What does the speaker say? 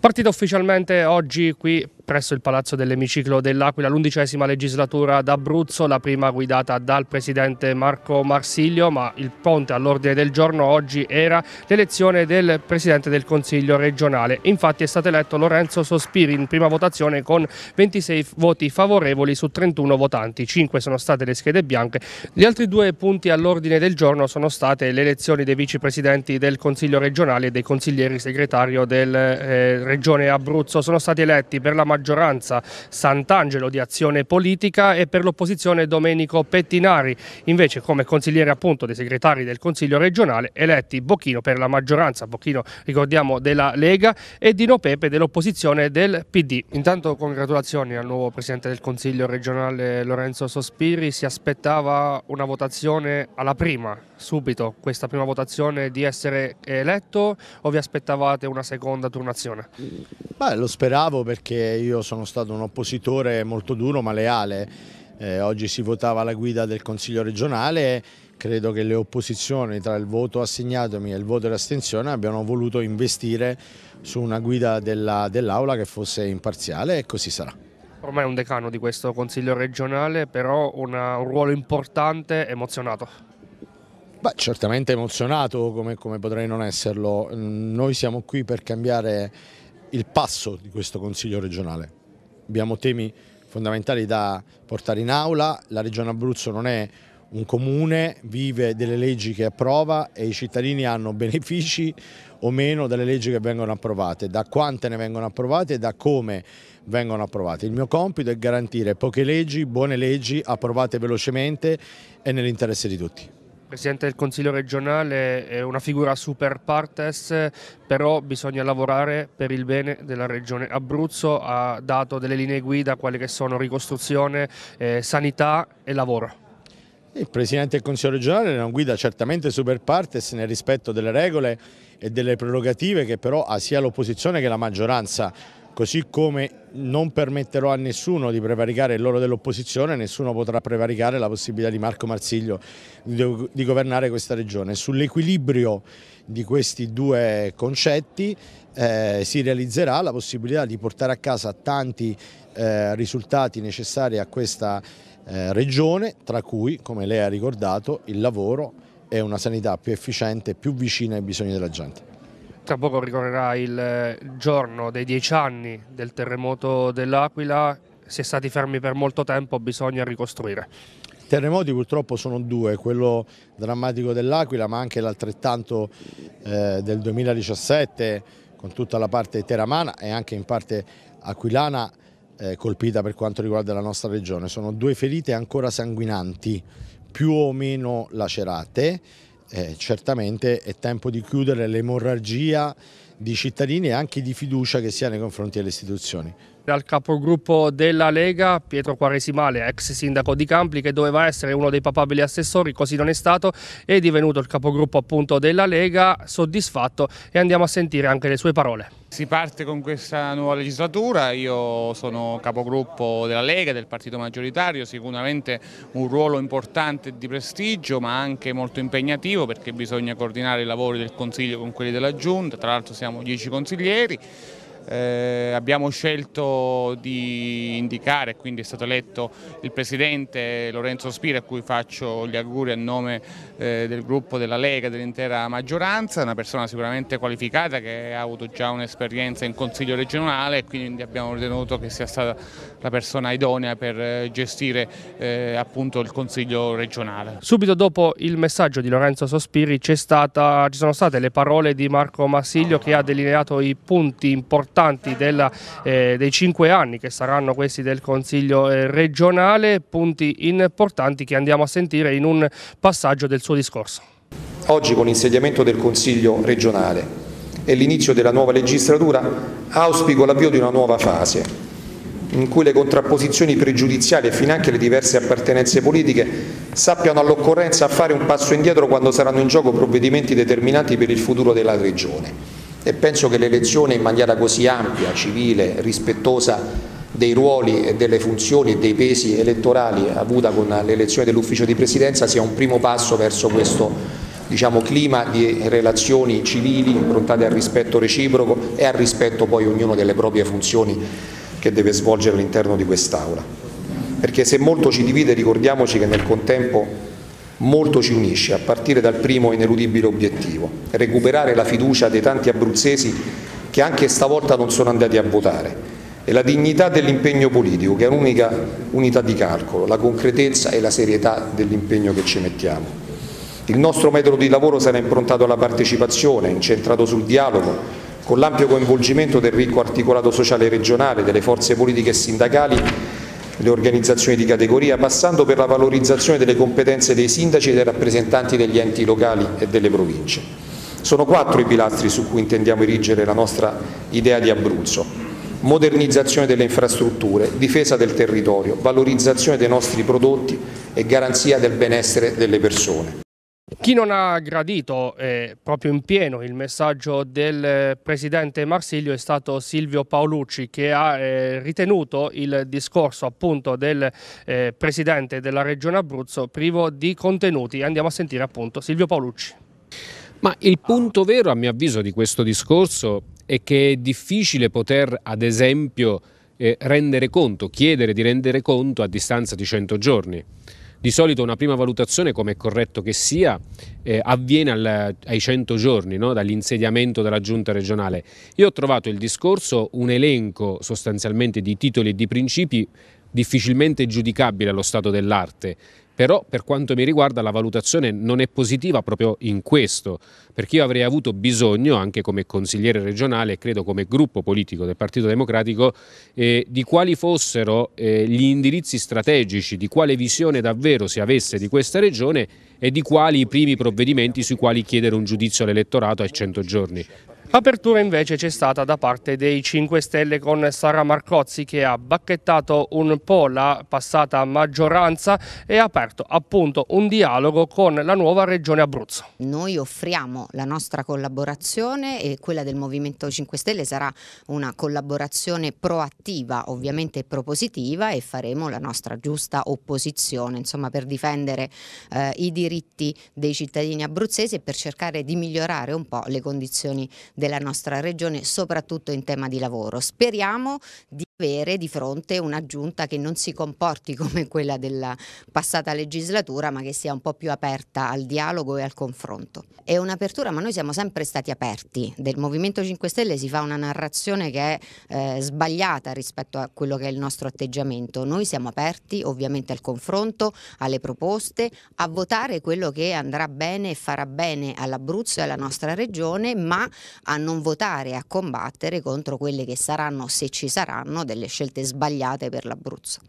Partita ufficialmente oggi qui presso il Palazzo dell'Emiciclo dell'Aquila l'undicesima legislatura d'Abruzzo, la prima guidata dal presidente Marco Marsiglio, ma il ponte all'ordine del giorno oggi era l'elezione del presidente del Consiglio regionale. Infatti è stato eletto Lorenzo Sospiri in prima votazione con 26 voti favorevoli su 31 votanti, 5 sono state le schede bianche. Gli altri due punti all'ordine del giorno sono state le elezioni dei vicepresidenti del Consiglio regionale e dei consiglieri segretario del eh, Regione Abruzzo. Sono stati eletti per la maggioranza maggioranza Sant'Angelo di Azione Politica e per l'opposizione Domenico Pettinari, invece come consigliere appunto dei segretari del Consiglio regionale eletti Bocchino per la maggioranza, Bocchino ricordiamo della Lega e Dino Pepe dell'opposizione del PD. Intanto congratulazioni al nuovo Presidente del Consiglio regionale Lorenzo Sospiri, si aspettava una votazione alla prima subito questa prima votazione di essere eletto o vi aspettavate una seconda turnazione? Beh, lo speravo perché io sono stato un oppositore molto duro ma leale. Eh, oggi si votava la guida del Consiglio regionale credo che le opposizioni tra il voto assegnatomi e il voto di astensione abbiano voluto investire su una guida dell'Aula dell che fosse imparziale e così sarà. Ormai è un decano di questo Consiglio regionale, però una, un ruolo importante, emozionato. Beh, certamente emozionato come, come potrei non esserlo. Noi siamo qui per cambiare il passo di questo Consiglio regionale. Abbiamo temi fondamentali da portare in aula, la Regione Abruzzo non è un comune, vive delle leggi che approva e i cittadini hanno benefici o meno dalle leggi che vengono approvate, da quante ne vengono approvate e da come vengono approvate. Il mio compito è garantire poche leggi, buone leggi, approvate velocemente e nell'interesse di tutti. Presidente del Consiglio regionale è una figura super partes, però bisogna lavorare per il bene della regione. Abruzzo ha dato delle linee guida, quali che sono ricostruzione, eh, sanità e lavoro. Il Presidente del Consiglio regionale è una guida certamente super partes nel rispetto delle regole e delle prerogative che però ha sia l'opposizione che la maggioranza così come non permetterò a nessuno di prevaricare il loro dell'opposizione, nessuno potrà prevaricare la possibilità di Marco Marsiglio di, governare questa regione. Sull'equilibrio di questi due concetti eh, si realizzerà la possibilità di portare a casa tanti eh, risultati necessari a questa eh, regione, tra cui, come lei ha ricordato, il lavoro e una sanità più efficiente, e più vicina ai bisogni della gente. Tra poco ricorrerà il giorno dei dieci anni del terremoto dell'Aquila, si è stati fermi per molto tempo, bisogna ricostruire. Terremoti purtroppo sono due, quello drammatico dell'Aquila ma anche l'altrettanto eh, del 2017 con tutta la parte teramana e anche in parte aquilana eh, colpita per quanto riguarda la nostra regione. Sono due ferite ancora sanguinanti, più o meno lacerate eh, certamente è tempo di chiudere l'emorragia di cittadini e anche di fiducia che si ha nei confronti delle istituzioni dal capogruppo della Lega, Pietro Quaresimale, ex sindaco di Campli, che doveva essere uno dei papabili assessori, così non è stato, è divenuto il capogruppo appunto della Lega, soddisfatto e andiamo a sentire anche le sue parole. Si parte con questa nuova legislatura, io sono capogruppo della Lega, del partito maggioritario, sicuramente un ruolo importante di prestigio ma anche molto impegnativo perché bisogna coordinare i lavori del Consiglio con quelli della Giunta, tra l'altro siamo dieci consiglieri, eh, abbiamo scelto di indicare, quindi è stato eletto il Presidente Lorenzo Spira a cui faccio gli auguri a nome eh, del gruppo della Lega, dell'intera maggioranza, una persona sicuramente qualificata che ha avuto già un'esperienza in Consiglio regionale e quindi abbiamo ritenuto che sia stata la persona idonea per eh, gestire eh, appunto il Consiglio regionale. Subito dopo il messaggio di Lorenzo Sospiri stata, ci sono state le parole di Marco Massiglio che ha delineato i punti importanti importanti della, eh, dei cinque anni che saranno questi del Consiglio eh, regionale, punti importanti che andiamo a sentire in un passaggio del suo discorso. Oggi con l'insediamento del Consiglio regionale e l'inizio della nuova legislatura auspico l'avvio di una nuova fase in cui le contrapposizioni pregiudiziali e finanche le diverse appartenenze politiche sappiano all'occorrenza fare un passo indietro quando saranno in gioco provvedimenti determinanti per il futuro della Regione e penso che l'elezione in maniera così ampia, civile, rispettosa dei ruoli e delle funzioni e dei pesi elettorali avuta con l'elezione dell'ufficio di presidenza sia un primo passo verso questo diciamo, clima di relazioni civili improntate al rispetto reciproco e al rispetto poi ognuno delle proprie funzioni che deve svolgere all'interno di quest'Aula. Perché se molto ci divide ricordiamoci che nel contempo Molto ci unisce, a partire dal primo ineludibile obiettivo, recuperare la fiducia dei tanti abruzzesi che anche stavolta non sono andati a votare e la dignità dell'impegno politico, che è un'unica unità di calcolo, la concretezza e la serietà dell'impegno che ci mettiamo. Il nostro metodo di lavoro sarà improntato alla partecipazione, incentrato sul dialogo, con l'ampio coinvolgimento del ricco articolato sociale regionale, delle forze politiche e sindacali le organizzazioni di categoria, passando per la valorizzazione delle competenze dei sindaci e dei rappresentanti degli enti locali e delle province. Sono quattro i pilastri su cui intendiamo erigere la nostra idea di Abruzzo. Modernizzazione delle infrastrutture, difesa del territorio, valorizzazione dei nostri prodotti e garanzia del benessere delle persone. Chi non ha gradito eh, proprio in pieno il messaggio del eh, presidente Marsilio è stato Silvio Paolucci che ha eh, ritenuto il discorso appunto del eh, presidente della regione Abruzzo privo di contenuti. Andiamo a sentire appunto Silvio Paolucci. Ma il punto vero a mio avviso di questo discorso è che è difficile poter ad esempio eh, rendere conto, chiedere di rendere conto a distanza di 100 giorni. Di solito una prima valutazione, come è corretto che sia, eh, avviene al, ai 100 giorni no? dall'insediamento della giunta regionale. Io ho trovato il discorso un elenco sostanzialmente di titoli e di principi difficilmente giudicabile allo stato dell'arte, però per quanto mi riguarda la valutazione non è positiva proprio in questo, perché io avrei avuto bisogno, anche come consigliere regionale e credo come gruppo politico del Partito Democratico, eh, di quali fossero eh, gli indirizzi strategici, di quale visione davvero si avesse di questa regione e di quali i primi provvedimenti sui quali chiedere un giudizio all'elettorato ai 100 giorni. Apertura invece c'è stata da parte dei 5 Stelle con Sara Marcozzi che ha bacchettato un po' la passata maggioranza e ha aperto appunto un dialogo con la nuova regione Abruzzo. Noi offriamo la nostra collaborazione e quella del Movimento 5 Stelle sarà una collaborazione proattiva, ovviamente propositiva e faremo la nostra giusta opposizione, insomma per difendere eh, i diritti dei cittadini abruzzesi e per cercare di migliorare un po' le condizioni della nostra regione, soprattutto in tema di lavoro. Speriamo di avere di fronte una giunta che non si comporti come quella della passata legislatura ma che sia un po' più aperta al dialogo e al confronto. È un'apertura ma noi siamo sempre stati aperti, del Movimento 5 Stelle si fa una narrazione che è eh, sbagliata rispetto a quello che è il nostro atteggiamento, noi siamo aperti ovviamente al confronto, alle proposte, a votare quello che andrà bene e farà bene all'Abruzzo e alla nostra regione ma a non votare, e a combattere contro quelle che saranno, se ci saranno, delle scelte sbagliate per l'Abruzzo.